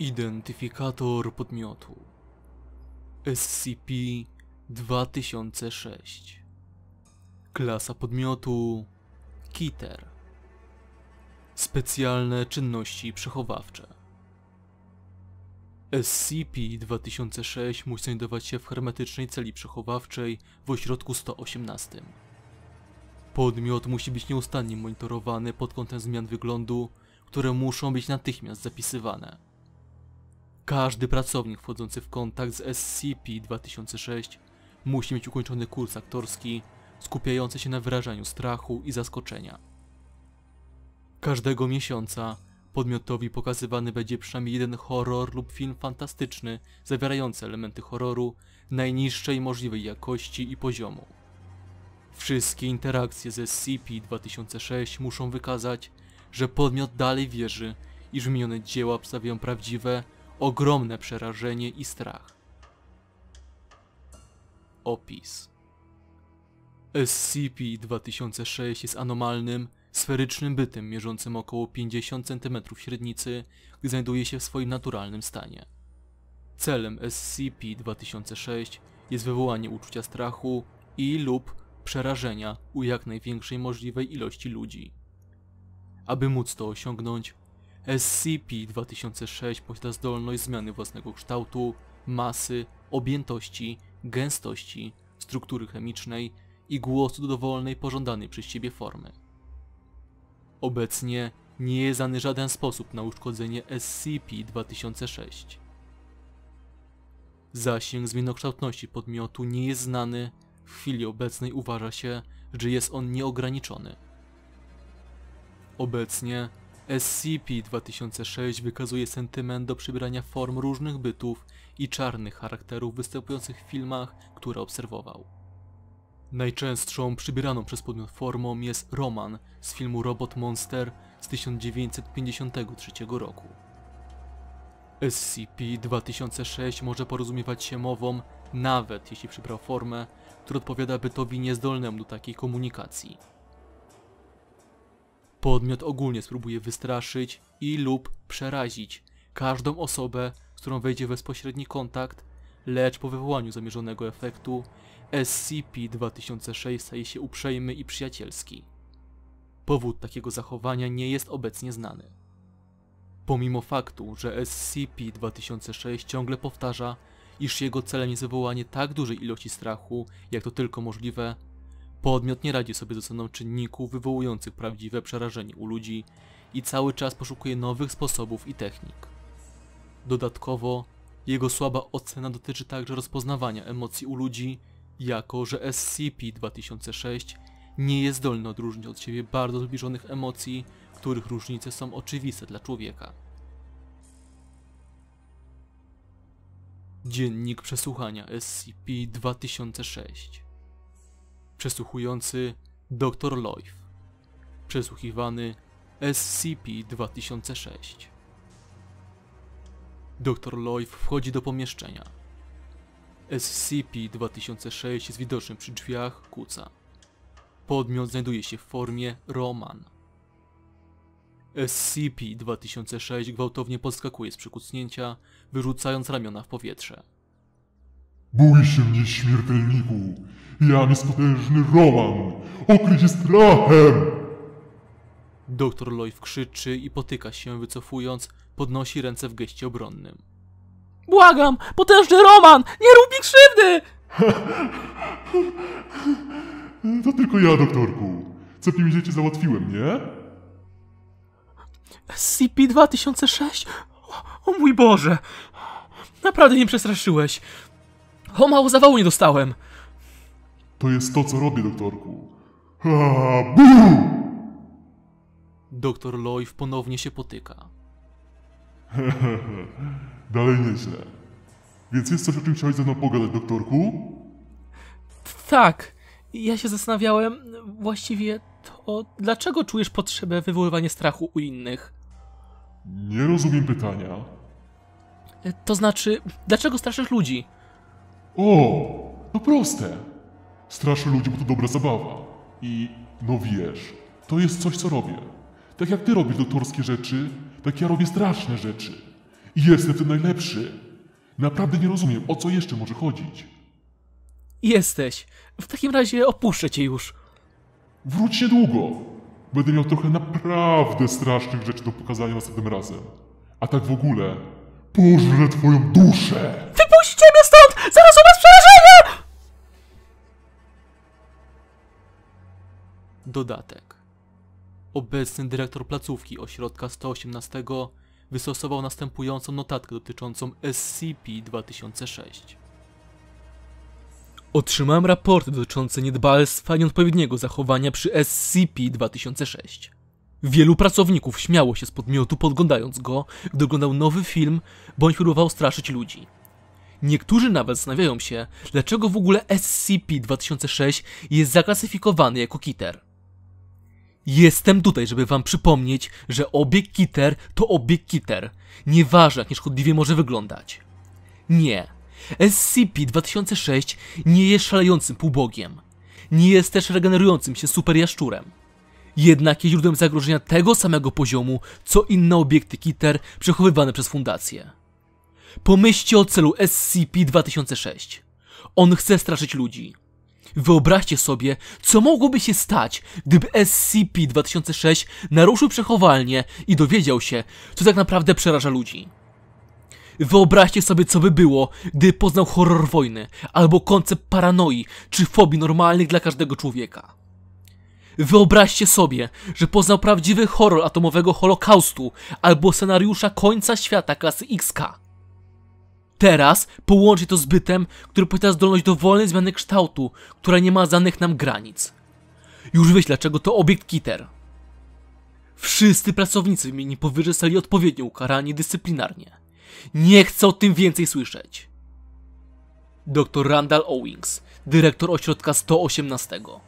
Identyfikator podmiotu SCP-2006 Klasa podmiotu Kiter Specjalne czynności przechowawcze SCP-2006 musi znajdować się w hermetycznej celi przechowawczej w ośrodku 118. Podmiot musi być nieustannie monitorowany pod kątem zmian wyglądu, które muszą być natychmiast zapisywane. Każdy pracownik wchodzący w kontakt z SCP-2006 musi mieć ukończony kurs aktorski skupiający się na wyrażaniu strachu i zaskoczenia. Każdego miesiąca podmiotowi pokazywany będzie przynajmniej jeden horror lub film fantastyczny zawierający elementy horroru najniższej możliwej jakości i poziomu. Wszystkie interakcje ze SCP-2006 muszą wykazać, że podmiot dalej wierzy, iż minione dzieła przedstawiają prawdziwe, ogromne przerażenie i strach. Opis SCP-2006 jest anomalnym, sferycznym bytem mierzącym około 50 cm średnicy, gdy znajduje się w swoim naturalnym stanie. Celem SCP-2006 jest wywołanie uczucia strachu i lub przerażenia u jak największej możliwej ilości ludzi. Aby móc to osiągnąć, SCP-2006 posiada zdolność zmiany własnego kształtu, masy, objętości, gęstości, struktury chemicznej i głosu do dowolnej pożądanej przez siebie formy. Obecnie nie jest znany żaden sposób na uszkodzenie SCP-2006. Zasięg zmienokształtności podmiotu nie jest znany, w chwili obecnej uważa się, że jest on nieograniczony. Obecnie SCP-2006 wykazuje sentyment do przybrania form różnych bytów i czarnych charakterów występujących w filmach, które obserwował. Najczęstszą przybieraną przez podmiot formą jest Roman z filmu Robot Monster z 1953 roku. SCP-2006 może porozumiewać się mową, nawet jeśli przybrał formę, która odpowiada bytowi niezdolnemu do takiej komunikacji. Podmiot ogólnie spróbuje wystraszyć i lub przerazić każdą osobę, z którą wejdzie w bezpośredni kontakt, lecz po wywołaniu zamierzonego efektu SCP-2006 staje się uprzejmy i przyjacielski. Powód takiego zachowania nie jest obecnie znany. Pomimo faktu, że SCP-2006 ciągle powtarza, iż jego celem jest wywołanie tak dużej ilości strachu, jak to tylko możliwe, Podmiot nie radzi sobie z oceną czynników wywołujących prawdziwe przerażenie u ludzi i cały czas poszukuje nowych sposobów i technik. Dodatkowo, jego słaba ocena dotyczy także rozpoznawania emocji u ludzi, jako że SCP-2006 nie jest zdolny odróżnić od siebie bardzo zbliżonych emocji, których różnice są oczywiste dla człowieka. Dziennik przesłuchania SCP-2006 Przesłuchujący dr Loif. Przesłuchiwany SCP-2006. Dr Loif wchodzi do pomieszczenia. SCP-2006 jest widoczny przy drzwiach kuca. Podmiot znajduje się w formie Roman. SCP-2006 gwałtownie podskakuje z przykucnięcia, wyrzucając ramiona w powietrze. Bój się mnie, śmiertelniku! jest potężny Roman, okryć strachem! Doktor Lloyd krzyczy i potyka się, wycofując, podnosi ręce w geście obronnym. Błagam, potężny Roman, nie rób mi krzywdy! to tylko ja, doktorku. Co mi dzieci załatwiłem, nie? SCP-2006? O, o mój Boże! Naprawdę nie przestraszyłeś. O mało zawału nie dostałem. To jest to, co robię, doktorku. Ha, bu! Doktor Loif ponownie się potyka. Dalej nieźle. Więc jest coś, o czym chciałeś ze mną pogadać, doktorku? Tak. Ja się zastanawiałem właściwie to, dlaczego czujesz potrzebę wywoływania strachu u innych? Nie rozumiem pytania. E, to znaczy, dlaczego straszysz ludzi? O, to proste. Straszę ludzi, bo to dobra zabawa. I no wiesz, to jest coś, co robię. Tak jak ty robisz doktorskie rzeczy, tak ja robię straszne rzeczy. I jestem ten najlepszy. Naprawdę nie rozumiem, o co jeszcze może chodzić. Jesteś. W takim razie opuszczę cię już. Wróć niedługo. Będę miał trochę naprawdę strasznych rzeczy do pokazania następnym razem. A tak w ogóle, pożrę twoją duszę! Wypuśćcie mnie stąd! Zaraz u was przerażenie! Dodatek. Obecny dyrektor placówki ośrodka 118 wystosował następującą notatkę dotyczącą SCP-2006. Otrzymałem raporty dotyczące niedbalstwa i nieodpowiedniego zachowania przy SCP-2006. Wielu pracowników śmiało się z podmiotu podglądając go, gdy oglądał nowy film bądź próbował straszyć ludzi. Niektórzy nawet zastanawiają się, dlaczego w ogóle SCP-2006 jest zaklasyfikowany jako kiter. Jestem tutaj, żeby wam przypomnieć, że obieg kiter to obieg kiter. Nieważne jak nieszkodliwie może wyglądać. Nie. SCP-2006 nie jest szalejącym półbogiem. Nie jest też regenerującym się superjaszczurem. Jednak jest źródłem zagrożenia tego samego poziomu, co inne obiekty kiter przechowywane przez fundację. Pomyślcie o celu SCP-2006. On chce straszyć ludzi. Wyobraźcie sobie, co mogłoby się stać, gdyby SCP-2006 naruszył przechowalnię i dowiedział się, co tak naprawdę przeraża ludzi. Wyobraźcie sobie, co by było, gdy poznał horror wojny, albo koncept paranoi, czy fobii normalnych dla każdego człowieka. Wyobraźcie sobie, że poznał prawdziwy horror atomowego holokaustu, albo scenariusza końca świata klasy XK. Teraz połączy to z bytem, który posiada zdolność do wolnej zmiany kształtu, która nie ma znanych nam granic. Już wiesz dlaczego to obiekt Kiter. Wszyscy pracownicy wymieni powyżej zostali odpowiednio ukarani dyscyplinarnie. Nie chcę o tym więcej słyszeć. Dr Randall Owings, dyrektor ośrodka 118.